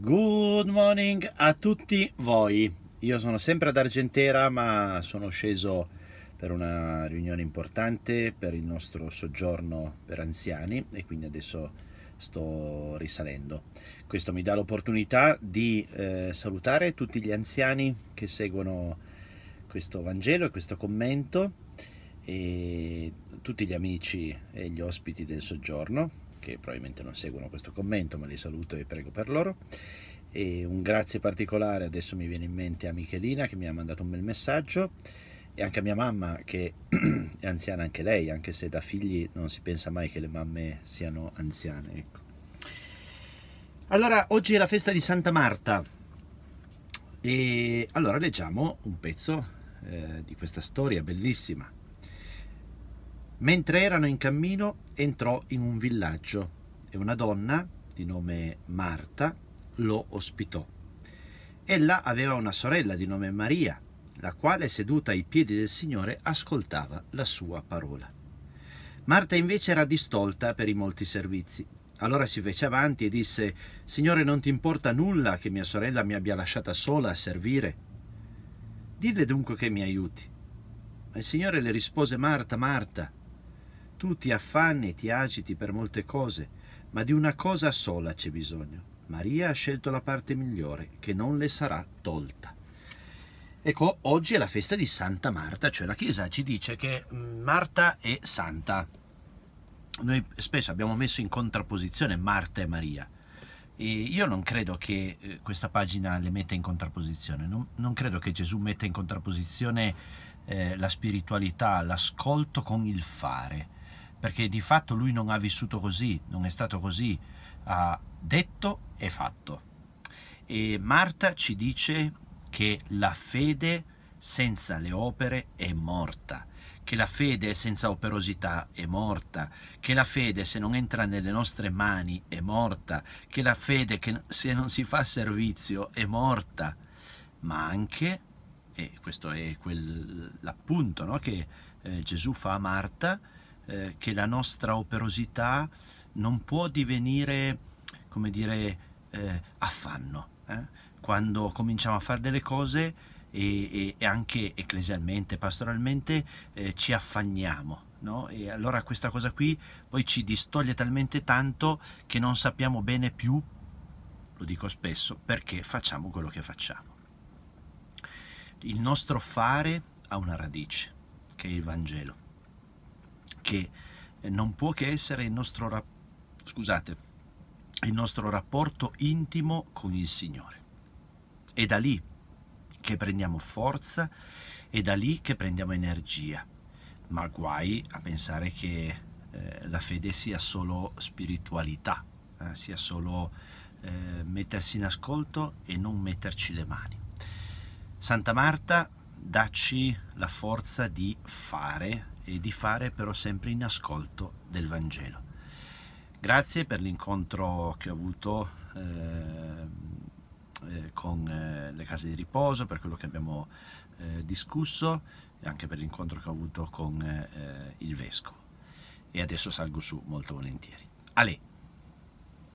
Good morning a tutti voi. Io sono sempre ad Argentera, ma sono sceso per una riunione importante per il nostro soggiorno per anziani e quindi adesso sto risalendo. Questo mi dà l'opportunità di eh, salutare tutti gli anziani che seguono questo Vangelo e questo commento e tutti gli amici e gli ospiti del soggiorno che probabilmente non seguono questo commento, ma li saluto e prego per loro. E un grazie particolare adesso mi viene in mente a Michelina che mi ha mandato un bel messaggio e anche a mia mamma che è anziana anche lei, anche se da figli non si pensa mai che le mamme siano anziane. Ecco. Allora, oggi è la festa di Santa Marta e allora leggiamo un pezzo eh, di questa storia bellissima Mentre erano in cammino entrò in un villaggio e una donna di nome Marta lo ospitò. Ella aveva una sorella di nome Maria, la quale seduta ai piedi del Signore ascoltava la sua parola. Marta invece era distolta per i molti servizi. Allora si fece avanti e disse, Signore non ti importa nulla che mia sorella mi abbia lasciata sola a servire? Dille dunque che mi aiuti. Ma il Signore le rispose, Marta, Marta, tu ti affanni, ti agiti per molte cose, ma di una cosa sola c'è bisogno. Maria ha scelto la parte migliore, che non le sarà tolta. Ecco, oggi è la festa di Santa Marta, cioè la Chiesa ci dice che mm, Marta è santa. Noi spesso abbiamo messo in contrapposizione Marta e Maria. E io non credo che eh, questa pagina le metta in contrapposizione, non, non credo che Gesù metta in contrapposizione eh, la spiritualità, l'ascolto con il fare perché di fatto lui non ha vissuto così, non è stato così, ha detto e fatto. E Marta ci dice che la fede senza le opere è morta, che la fede senza operosità è morta, che la fede se non entra nelle nostre mani è morta, che la fede che se non si fa servizio è morta, ma anche, e questo è quell'appunto no, che eh, Gesù fa a Marta, eh, che la nostra operosità non può divenire, come dire, eh, affanno. Eh? Quando cominciamo a fare delle cose e, e anche ecclesialmente, pastoralmente, eh, ci affanniamo. No? E allora questa cosa qui poi ci distoglie talmente tanto che non sappiamo bene più, lo dico spesso, perché facciamo quello che facciamo. Il nostro fare ha una radice, che è il Vangelo che eh, non può che essere il nostro, rap scusate, il nostro rapporto intimo con il Signore. È da lì che prendiamo forza, è da lì che prendiamo energia, ma guai a pensare che eh, la fede sia solo spiritualità, eh, sia solo eh, mettersi in ascolto e non metterci le mani. Santa Marta, dacci la forza di fare e di fare però sempre in ascolto del Vangelo. Grazie per l'incontro che ho avuto eh, eh con eh, le case di riposo, per quello che abbiamo eh, discusso e anche per l'incontro che ho avuto con eh, il Vescovo. E adesso salgo su molto volentieri. Ale!